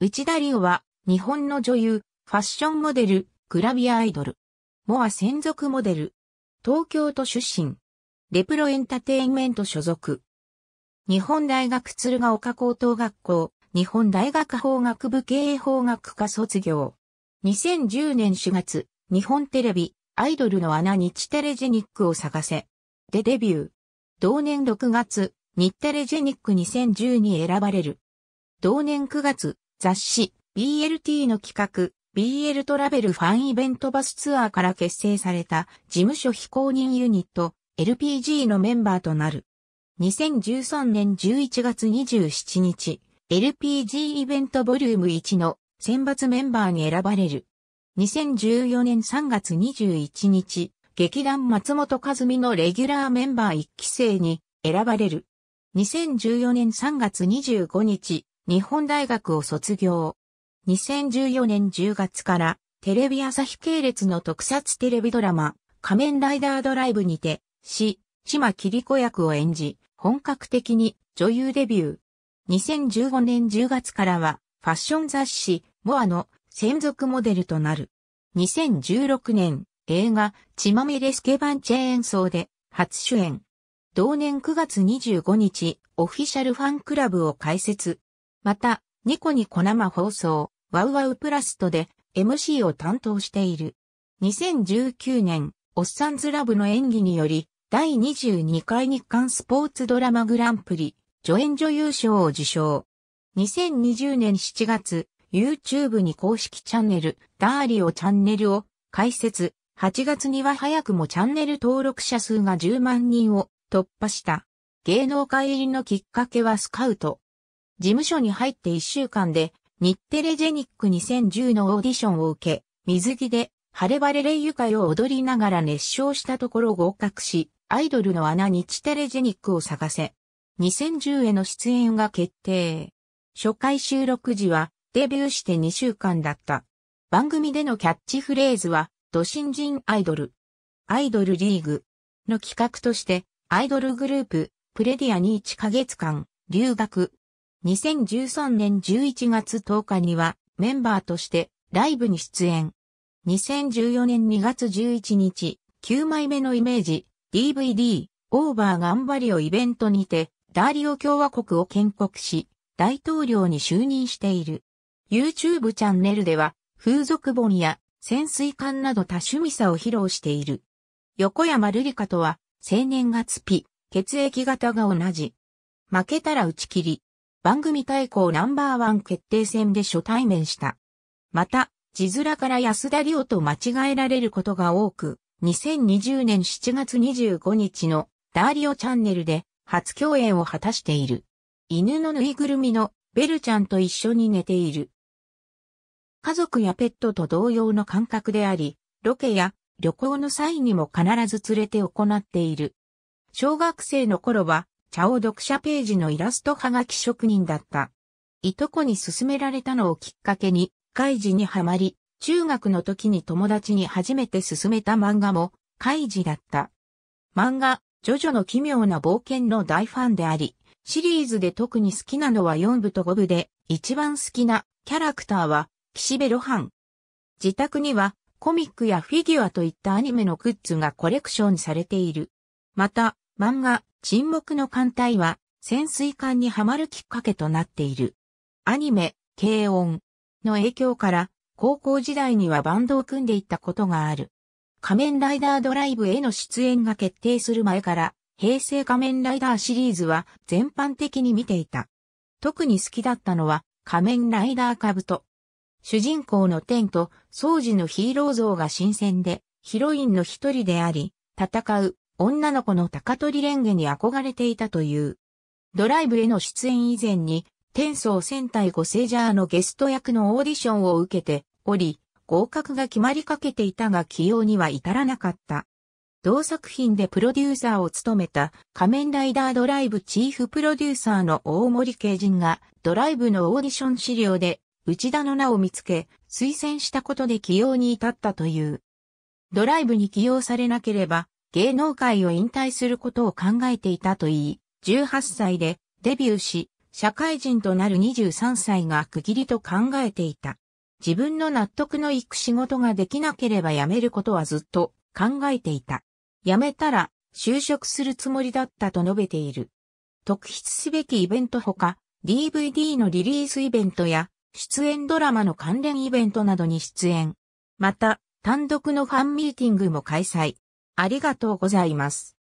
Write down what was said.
内田理央は、日本の女優、ファッションモデル、グラビアアイドル。モア専属モデル。東京都出身。レプロエンタテインメント所属。日本大学鶴ヶ丘高等学校、日本大学法学部経営法学科卒業。2010年4月、日本テレビ、アイドルの穴日テレジェニックを探せ。でデビュー。同年6月、日テレジェニック2010に選ばれる。同年9月、雑誌 BLT の企画 BL トラベルファンイベントバスツアーから結成された事務所非公認ユニット LPG のメンバーとなる。2013年11月27日、LPG イベントボリューム1の選抜メンバーに選ばれる。2014年3月21日、劇団松本和美のレギュラーメンバー1期生に選ばれる。2014年3月25日、日本大学を卒業。2014年10月からテレビ朝日系列の特撮テレビドラマ、仮面ライダードライブにて、し、島切子役を演じ、本格的に女優デビュー。2015年10月からは、ファッション雑誌、モアの専属モデルとなる。2016年、映画、血まみれスケバンチェーンソーで、初主演。同年9月25日、オフィシャルファンクラブを開設。また、ニコニコ生放送、ワウワウプラストで MC を担当している。2019年、オッサンズラブの演技により、第22回日韓スポーツドラマグランプリ、助演女優賞を受賞。2020年7月、YouTube に公式チャンネル、ダーリオチャンネルを開設。8月には早くもチャンネル登録者数が10万人を突破した。芸能界入りのきっかけはスカウト。事務所に入って1週間で、日テレジェニック2010のオーディションを受け、水着で、晴れ晴れ霊愉快を踊りながら熱唱したところ合格し、アイドルの穴日テレジェニックを探せ。2010への出演が決定。初回収録時は、デビューして2週間だった。番組でのキャッチフレーズは、ド新人アイドル。アイドルリーグの企画として、アイドルグループ、プレディアに1ヶ月間、留学、2013年11月10日にはメンバーとしてライブに出演。2014年2月11日、9枚目のイメージ、DVD、オーバー頑張りをイベントにて、ダーリオ共和国を建国し、大統領に就任している。YouTube チャンネルでは、風俗本や潜水艦など多趣味さを披露している。横山瑠璃香とは、青年月日、血液型が同じ。負けたら打ち切り。番組対抗ナンバーワン決定戦で初対面した。また、地面から安田亮と間違えられることが多く、2020年7月25日のダーリオチャンネルで初共演を果たしている。犬のぬいぐるみのベルちゃんと一緒に寝ている。家族やペットと同様の感覚であり、ロケや旅行の際にも必ず連れて行っている。小学生の頃は茶を読者ページのイラストはがき職人だった。いとこに勧められたのをきっかけに、怪事にはまり、中学の時に友達に初めて勧めた漫画も、怪事だった。漫画、ジョジョの奇妙な冒険の大ファンであり、シリーズで特に好きなのは4部と5部で、一番好きなキャラクターは、岸辺露伴。自宅には、コミックやフィギュアといったアニメのグッズがコレクションされている。また、漫画、沈黙の艦隊は、潜水艦にはまるきっかけとなっている。アニメ、軽音の影響から、高校時代にはバンドを組んでいったことがある。仮面ライダードライブへの出演が決定する前から、平成仮面ライダーシリーズは全般的に見ていた。特に好きだったのは、仮面ライダーカブト。主人公のテンと、掃除のヒーロー像が新鮮で、ヒロインの一人であり、戦う、女の子の高取蓮華に憧れていたという。ドライブへの出演以前に、天宗戦隊ゴセジャーのゲスト役のオーディションを受けており、合格が決まりかけていたが起用には至らなかった。同作品でプロデューサーを務めた仮面ライダードライブチーフプロデューサーの大森慶人がドライブのオーディション資料で内田の名を見つけ推薦したことで起用に至ったという。ドライブに起用されなければ芸能界を引退することを考えていたと言い、18歳でデビューし、社会人となる23歳が区切りと考えていた。自分の納得のいく仕事ができなければ辞めることはずっと考えていた。辞めたら就職するつもりだったと述べている。特筆すべきイベントほか、DVD のリリースイベントや出演ドラマの関連イベントなどに出演。また、単独のファンミーティングも開催。ありがとうございます。